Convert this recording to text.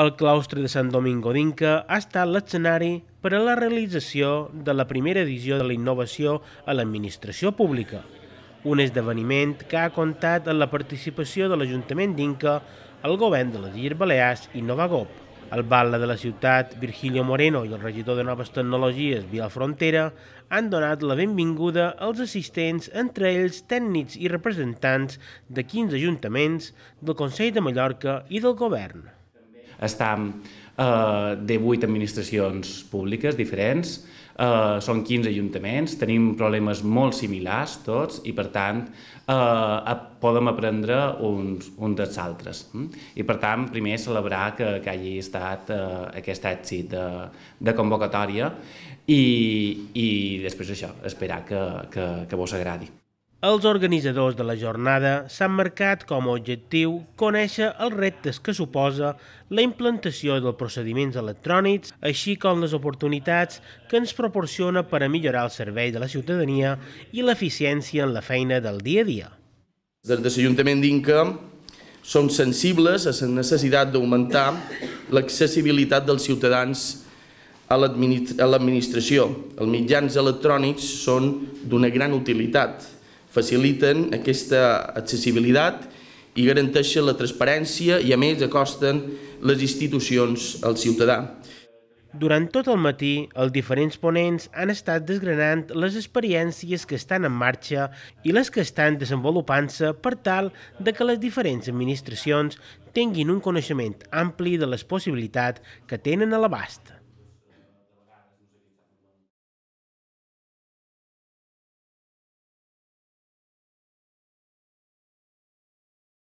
El claustre de Sant Domingo d'Inca ha estat l'escenari per a la realització de la primera edició de la innovació a l'administració pública, un esdeveniment que ha comptat amb la participació de l'Ajuntament d'Inca, el govern de les Illes Balears i Nova Gop. El batlle de la ciutat, Virgilio Moreno, i el regidor de Noves Tecnologies, Frontera, han donat la benvinguda als assistents, entre ells tècnics i representants de 15 ajuntaments, del Consell de Mallorca i del govern estem eh, de 8 administracions públiques diferents, eh, són 15 ajuntaments, tenim problemes molt similars tots i per tant eh, podem aprendre uns, uns dels altres. Hm? I per tant, primer celebrar que, que hagi estat eh, aquest èxit de, de convocatòria i, i després això, esperar que, que, que vos agradi. Els organitzadors de la jornada s'han marcat com a objectiu conèixer els reptes que suposa la implantació dels procediments electrònics, així com les oportunitats que ens proporciona per a millorar el servei de la ciutadania i l'eficiència en la feina del dia a dia. Des de l'Ajuntament d'Inca som sensibles a la necessitat d'augmentar l'accessibilitat dels ciutadans a l'administració. Els mitjans electrònics són d'una gran utilitat faciliten aquesta accessibilitat i garanteixen la transparència i, a més, acosten les institucions al ciutadà. Durant tot el matí, els diferents ponents han estat desgranant les experiències que estan en marxa i les que estan desenvolupant-se per tal de que les diferents administracions tinguin un coneixement ampli de les possibilitats que tenen a l'abast.